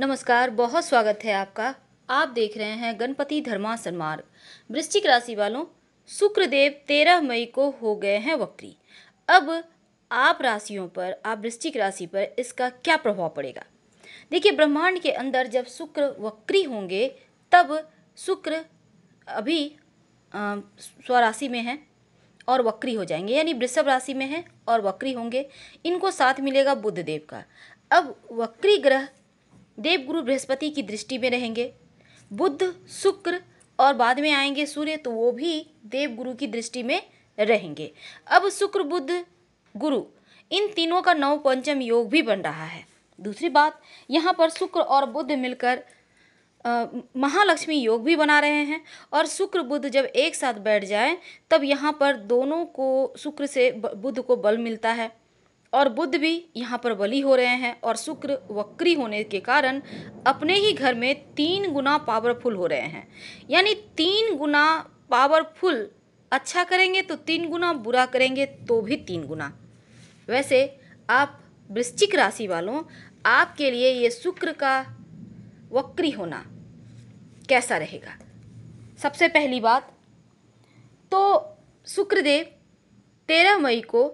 नमस्कार बहुत स्वागत है आपका आप देख रहे हैं गणपति धर्मासन मार्ग वृश्चिक राशि वालों शुक्रदेव तेरह मई को हो गए हैं वक्री अब आप राशियों पर आप वृश्चिक राशि पर इसका क्या प्रभाव पड़ेगा देखिए ब्रह्मांड के अंदर जब शुक्र वक्री होंगे तब शुक्र अभी स्वराशि में है और वक्री हो जाएंगे यानी वृषभ राशि में है और वक्री होंगे इनको साथ मिलेगा बुद्ध देव का अब वक्री ग्रह देवगुरु बृहस्पति की दृष्टि में रहेंगे बुद्ध शुक्र और बाद में आएंगे सूर्य तो वो भी देवगुरु की दृष्टि में रहेंगे अब शुक्र बुद्ध गुरु इन तीनों का नव पंचम योग भी बन रहा है दूसरी बात यहाँ पर शुक्र और बुद्ध मिलकर महालक्ष्मी योग भी बना रहे हैं और शुक्र बुद्ध जब एक साथ बैठ जाए तब यहाँ पर दोनों को शुक्र से बुद्ध को बल मिलता है और बुद्ध भी यहाँ पर बलि हो रहे हैं और शुक्र वक्री होने के कारण अपने ही घर में तीन गुना पावरफुल हो रहे हैं यानी तीन गुना पावरफुल अच्छा करेंगे तो तीन गुना बुरा करेंगे तो भी तीन गुना वैसे आप वृश्चिक राशि वालों आपके लिए ये शुक्र का वक्री होना कैसा रहेगा सबसे पहली बात तो शुक्रदेव तेरह मई को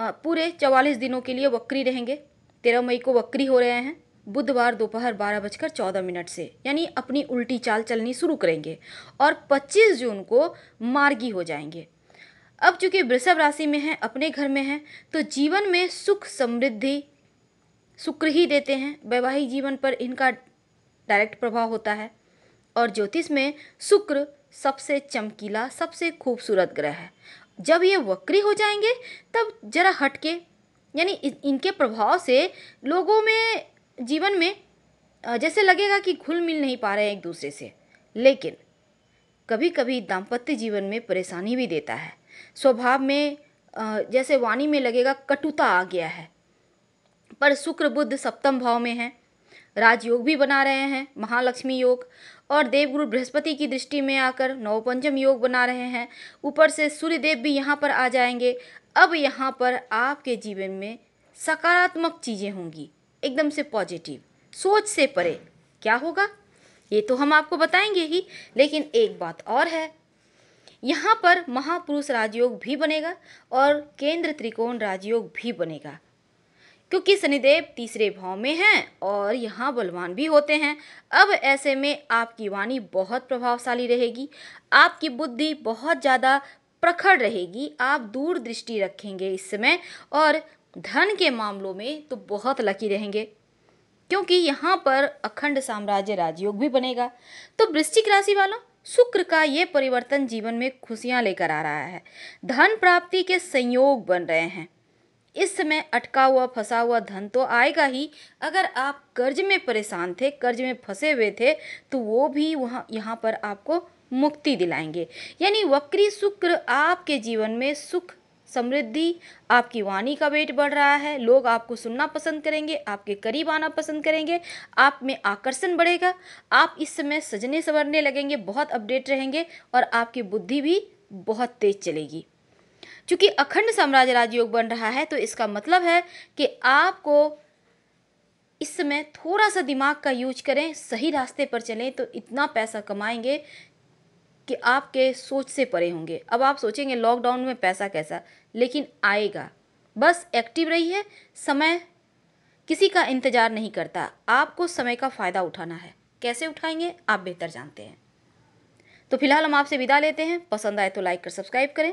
पूरे चवालीस दिनों के लिए वक्री रहेंगे तेरह मई को वक्री हो रहे हैं बुधवार दोपहर बारह बजकर चौदह मिनट से यानी अपनी उल्टी चाल चलनी शुरू करेंगे और 25 जून को मार्गी हो जाएंगे अब चूंकि वृषभ राशि में हैं अपने घर में हैं तो जीवन में सुख समृद्धि शुक्र ही देते हैं वैवाहिक जीवन पर इनका डायरेक्ट प्रभाव होता है और ज्योतिष में शुक्र सबसे चमकीला सबसे खूबसूरत ग्रह है जब ये वक्री हो जाएंगे तब जरा हटके यानी इनके प्रभाव से लोगों में जीवन में जैसे लगेगा कि घुल मिल नहीं पा रहे हैं एक दूसरे से लेकिन कभी कभी दाम्पत्य जीवन में परेशानी भी देता है स्वभाव में जैसे वाणी में लगेगा कटुता आ गया है पर शुक्र बुद्ध सप्तम भाव में है राजयोग भी बना रहे हैं महालक्ष्मी योग और देवगुरु बृहस्पति की दृष्टि में आकर नवपंचम योग बना रहे हैं ऊपर से सूर्यदेव भी यहाँ पर आ जाएंगे अब यहाँ पर आपके जीवन में सकारात्मक चीज़ें होंगी एकदम से पॉजिटिव सोच से परे क्या होगा ये तो हम आपको बताएंगे ही लेकिन एक बात और है यहाँ पर महापुरुष राजयोग भी बनेगा और केंद्र त्रिकोण राजयोग भी बनेगा क्योंकि शनिदेव तीसरे भाव में हैं और यहाँ बलवान भी होते हैं अब ऐसे में आपकी वाणी बहुत प्रभावशाली रहेगी आपकी बुद्धि बहुत ज़्यादा प्रखर रहेगी आप दूर दृष्टि रखेंगे इस समय और धन के मामलों में तो बहुत लकी रहेंगे क्योंकि यहाँ पर अखंड साम्राज्य राजयोग भी बनेगा तो वृश्चिक राशि वालों शुक्र का ये परिवर्तन जीवन में खुशियाँ लेकर आ रहा है धन प्राप्ति के संयोग बन रहे हैं इस समय अटका हुआ फंसा हुआ धन तो आएगा ही अगर आप कर्ज में परेशान थे कर्ज में फंसे हुए थे तो वो भी वहाँ यहाँ पर आपको मुक्ति दिलाएंगे यानी वक्री शुक्र आपके जीवन में सुख समृद्धि आपकी वाणी का वेट बढ़ रहा है लोग आपको सुनना पसंद करेंगे आपके करीब आना पसंद करेंगे आप में आकर्षण बढ़ेगा आप इस समय सजने संवरने लगेंगे बहुत अपडेट रहेंगे और आपकी बुद्धि भी बहुत तेज चलेगी चूँकि अखंड साम्राज्य राजयोग बन रहा है तो इसका मतलब है कि आपको इस समय थोड़ा सा दिमाग का यूज करें सही रास्ते पर चलें तो इतना पैसा कमाएंगे कि आपके सोच से परे होंगे अब आप सोचेंगे लॉकडाउन में पैसा कैसा लेकिन आएगा बस एक्टिव रहिए समय किसी का इंतज़ार नहीं करता आपको समय का फ़ायदा उठाना है कैसे उठाएंगे आप बेहतर जानते हैं तो फिलहाल हम आपसे विदा लेते हैं पसंद आए तो लाइक कर सब्सक्राइब करें